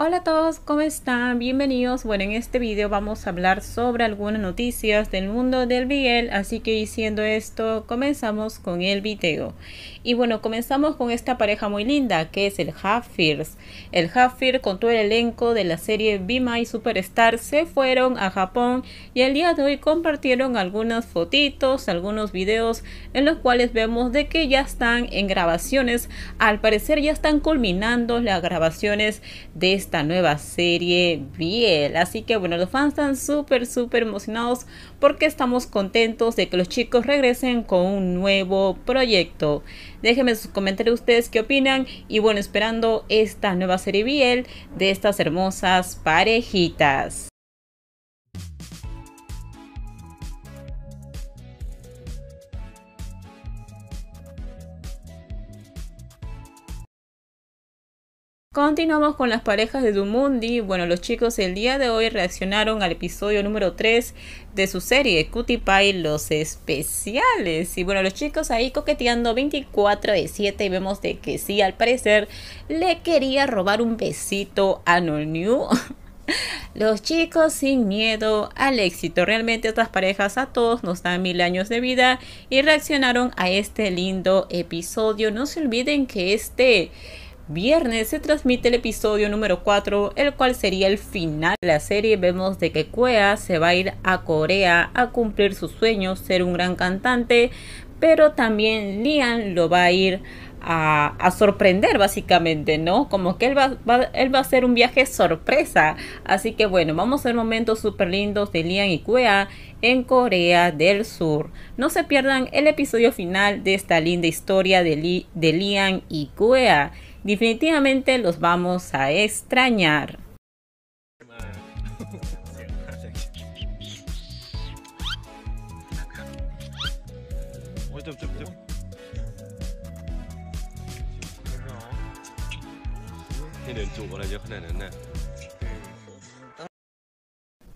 Hola a todos, ¿cómo están? Bienvenidos. Bueno, en este video vamos a hablar sobre algunas noticias del mundo del Biel, así que diciendo esto, comenzamos con el video. Y bueno, comenzamos con esta pareja muy linda, que es el Hafirs. El Hafir con todo el elenco de la serie Bima My Superstar se fueron a Japón y el día de hoy compartieron algunas fotitos, algunos videos en los cuales vemos de que ya están en grabaciones. Al parecer ya están culminando las grabaciones de este esta nueva serie Biel. Así que bueno, los fans están súper, súper emocionados porque estamos contentos de que los chicos regresen con un nuevo proyecto. Déjenme sus comentarios ustedes qué opinan y bueno, esperando esta nueva serie Biel de estas hermosas parejitas. Continuamos con las parejas de Dumundi. Bueno, los chicos el día de hoy reaccionaron al episodio número 3 de su serie Cutie Pie Los Especiales. Y bueno, los chicos ahí coqueteando 24 de 7 y vemos de que sí, al parecer le quería robar un besito a No New. Los chicos sin miedo al éxito. Realmente otras parejas a todos nos dan mil años de vida y reaccionaron a este lindo episodio. No se olviden que este viernes se transmite el episodio número 4, el cual sería el final de la serie. Vemos de que Kuea se va a ir a Corea a cumplir sus sueños, ser un gran cantante, pero también Lian lo va a ir a, sorprender básicamente, ¿no? Como que él va, a hacer un viaje sorpresa. Así que bueno, vamos a ver momentos súper lindos de Lian y Kuea en Corea del Sur. No se pierdan el episodio final de esta linda historia de, Lian y Kuea definitivamente los vamos a extrañar.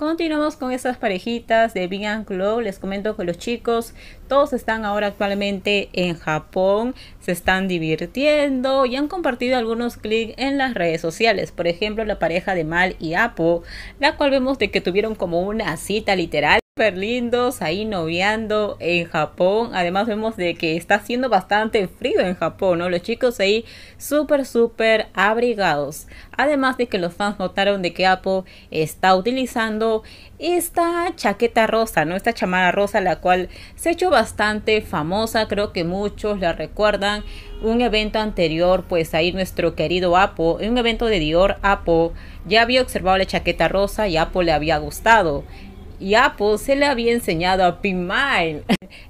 Continuamos con esas parejitas de Big and Club. Les comento que los chicos todos están ahora actualmente en Japón, se están divirtiendo y han compartido algunos clics en las redes sociales. Por ejemplo, la pareja de Mal y Apo, la cual vemos de que tuvieron como una cita literal súper lindos ahí noviando en Japón. Además vemos de que está haciendo bastante frío en Japón, ¿no? Los chicos ahí súper, súper abrigados. Además de que los fans notaron de que Apo está utilizando esta chaqueta rosa, ¿no? Esta chamara rosa, la cual se ha hecho bastante famosa. Creo que muchos la recuerdan. Un evento anterior, pues ahí nuestro querido Apo, en un evento de Dior, Apo ya había observado la chaqueta rosa y Apo le había gustado y Apple se le había enseñado a p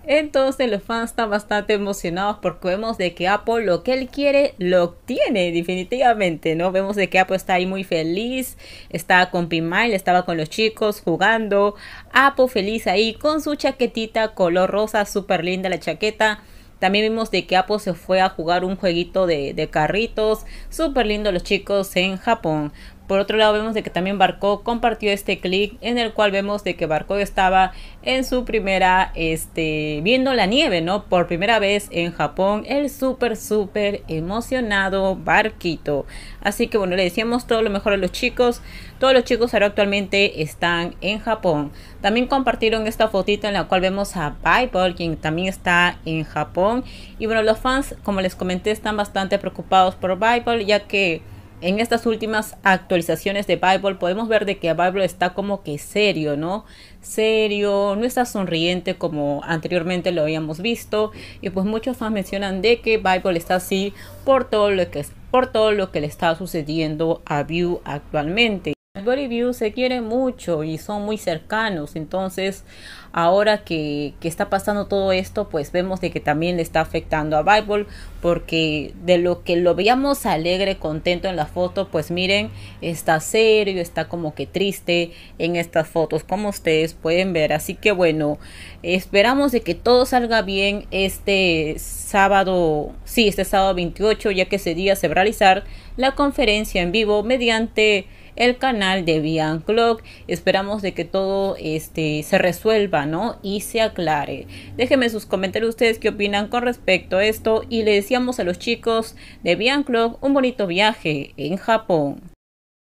Entonces los fans están bastante emocionados porque vemos de que Apple lo que él quiere lo tiene definitivamente, ¿no? Vemos de que Apple está ahí muy feliz, estaba con p estaba con los chicos jugando, Apple feliz ahí con su chaquetita color rosa, súper linda la chaqueta. También vimos de que Apple se fue a jugar un jueguito de, de carritos. Súper lindo los chicos en Japón. Por otro lado vemos de que también Barco compartió este clic en el cual vemos de que Barco estaba en su primera, este, viendo la nieve, ¿no? Por primera vez en Japón, el súper, súper emocionado Barquito. Así que bueno, le decíamos todo lo mejor a los chicos. Todos los chicos ahora actualmente están en Japón. También compartieron esta fotito en la cual vemos a Bible, quien también está en Japón. Y bueno, los fans, como les comenté, están bastante preocupados por Bible, ya que en estas últimas actualizaciones de Bible podemos ver de que Bible está como que serio, ¿no? Serio, no está sonriente como anteriormente lo habíamos visto. Y pues muchos fans mencionan de que Bible está así por todo lo que, por todo lo que le está sucediendo a View actualmente. Body View se quiere mucho y son muy cercanos, entonces ahora que, está pasando todo esto, pues vemos de que también le está afectando a Bible, porque de lo que lo veíamos alegre, contento en la foto, pues miren, está serio, está como que triste en estas fotos, como ustedes pueden ver. Así que bueno, esperamos de que todo salga bien este sábado, sí, este sábado 28, ya que ese día se va a realizar la conferencia en vivo mediante el canal de Bian Clock. Esperamos de que todo este, se resuelva, ¿no? Y se aclare. Déjenme sus comentarios ustedes qué opinan con respecto a esto y le decíamos a los chicos de Bian Clock un bonito viaje en Japón.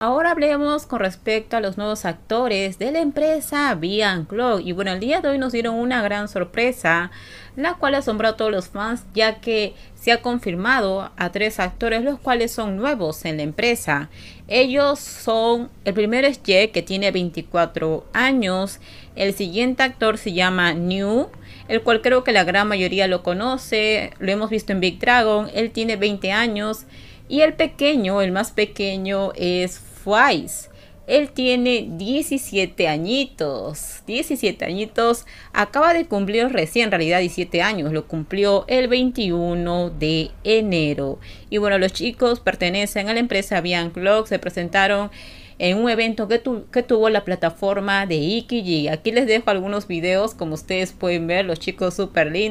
Ahora hablemos con respecto a los nuevos actores de la empresa Bian Clock. Y bueno, el día de hoy nos dieron una gran sorpresa, la cual asombró a todos los fans, ya que se ha confirmado a tres actores, los cuales son nuevos en la empresa. Ellos son, el primero es Jack, que tiene 24 años. El siguiente actor se llama New, el cual creo que la gran mayoría lo conoce. Lo hemos visto en Big Dragon. Él tiene 20 años. Y el pequeño, el más pequeño, es Fuais. Él tiene 17 añitos, 17 añitos, acaba de cumplir recién, en realidad 17 años, lo cumplió el 21 de enero. Y bueno, los chicos pertenecen a la empresa Bianclock, se presentaron en un evento que, que, tuvo la plataforma de y Aquí les dejo algunos videos, como ustedes pueden ver, los chicos súper lindos.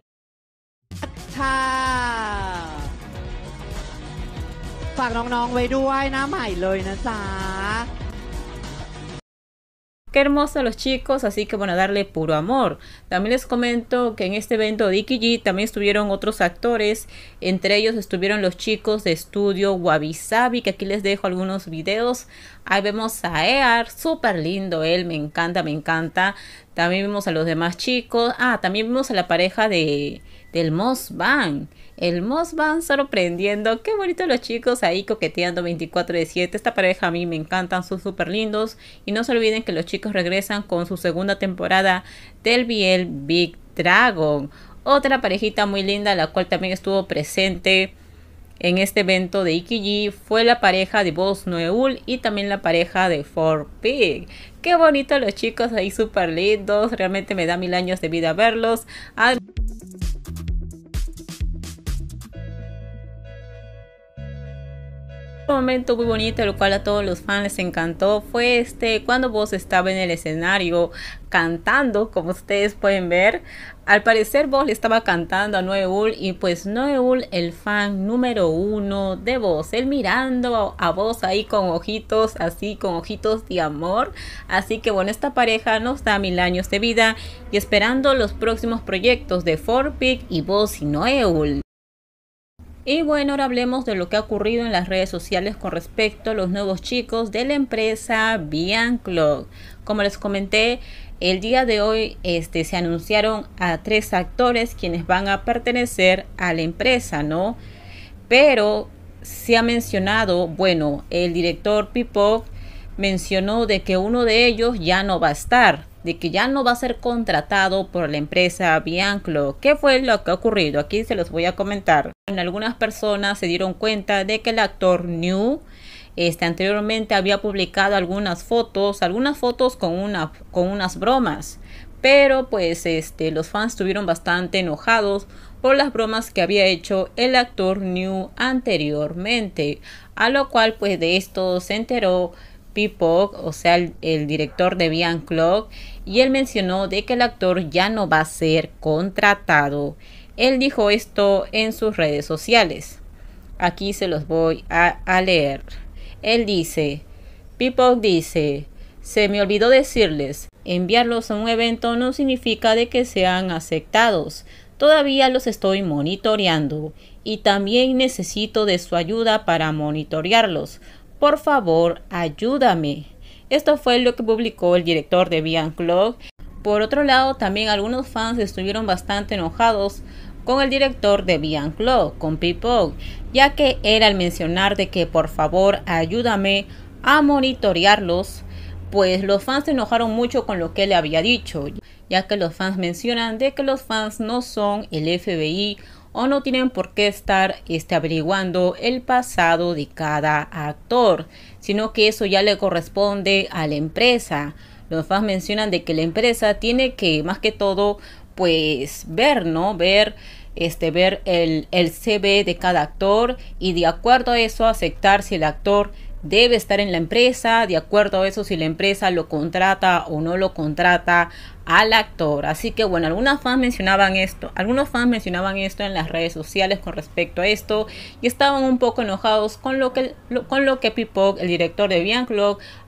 Qué hermosos los chicos, así que bueno, darle puro amor. También les comento que en este evento de Ikiji también estuvieron otros actores, entre ellos estuvieron los chicos de estudio Wabi que aquí les dejo algunos videos. Ahí vemos a Ear, súper lindo él, me encanta, me encanta. También vimos a los demás chicos. Ah, también vimos a la pareja de, del Moss Bang. El Moss van sorprendiendo. Qué bonito los chicos ahí coqueteando 24 de 7. Esta pareja a mí me encantan, son súper lindos. Y no se olviden que los chicos regresan con su segunda temporada del Biel Big Dragon. Otra parejita muy linda, la cual también estuvo presente en este evento de Ikiji fue la pareja de Boss Noeul y también la pareja de Four Pig. Qué bonito los chicos ahí, súper lindos. Realmente me da mil años de vida verlos. momento muy bonito, lo cual a todos los fans les encantó, fue este cuando vos estaba en el escenario cantando, como ustedes pueden ver. Al parecer vos le estaba cantando a Noeul y pues Noeul, el fan número uno de vos él mirando a vos ahí con ojitos, así con ojitos de amor. Así que bueno, esta pareja nos da mil años de vida y esperando los próximos proyectos de Forpic y vos y Noeul. Y bueno, ahora hablemos de lo que ha ocurrido en las redes sociales con respecto a los nuevos chicos de la empresa Bianclog. Como les comenté, el día de hoy este, se anunciaron a tres actores quienes van a pertenecer a la empresa, ¿no? Pero se ha mencionado, bueno, el director Pipok mencionó de que uno de ellos ya no va a estar de que ya no va a ser contratado por la empresa Bianclo. ¿Qué fue lo que ha ocurrido? Aquí se los voy a comentar. En algunas personas se dieron cuenta de que el actor New este, anteriormente había publicado algunas fotos, algunas fotos con, una, con unas bromas, pero pues este, los fans estuvieron bastante enojados por las bromas que había hecho el actor New anteriormente, a lo cual pues de esto se enteró Pipo, o sea, el, director de Bianclo y él mencionó de que el actor ya no va a ser contratado. Él dijo esto en sus redes sociales. Aquí se los voy a, leer. Él dice, People dice, se me olvidó decirles, enviarlos a un evento no significa de que sean aceptados. Todavía los estoy monitoreando y también necesito de su ayuda para monitorearlos. Por favor, ayúdame. Esto fue lo que publicó el director de Bian Por otro lado, también algunos fans estuvieron bastante enojados con el director de Bian con Pipog, ya que era al mencionar de que por favor ayúdame a monitorearlos, pues los fans se enojaron mucho con lo que le había dicho, ya que los fans mencionan de que los fans no son el FBI o no tienen por qué estar este, averiguando el pasado de cada actor, sino que eso ya le corresponde a la empresa. Los fans mencionan de que la empresa tiene que, más que todo, pues ver, ¿no? Ver este, ver el, el CV de cada actor y de acuerdo a eso aceptar si el actor debe estar en la empresa, de acuerdo a eso si la empresa lo contrata o no lo contrata al actor. Así que bueno, algunas fans mencionaban esto, algunos fans mencionaban esto en las redes sociales con respecto a esto y estaban un poco enojados con lo que con lo que Pipok, el director de Bian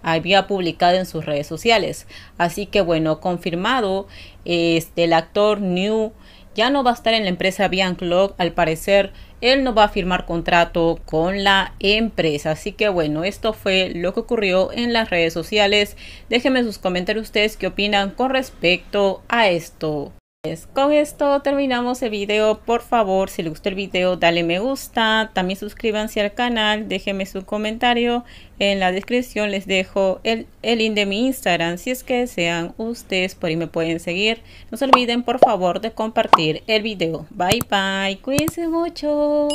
había publicado en sus redes sociales. Así que bueno, confirmado este el actor New ya no va a estar en la empresa Bianclog, al parecer él no va a firmar contrato con la empresa. Así que bueno, esto fue lo que ocurrió en las redes sociales. Déjenme sus comentarios ustedes qué opinan con respecto a esto. Pues, con esto terminamos el video. Por favor, si les gustó el video, dale me gusta. También suscríbanse al canal. Déjenme su comentario. En la descripción les dejo el, link de mi Instagram. Si es que desean ustedes, por ahí me pueden seguir. No se olviden, por favor, de compartir el video. Bye, bye. Cuídense mucho.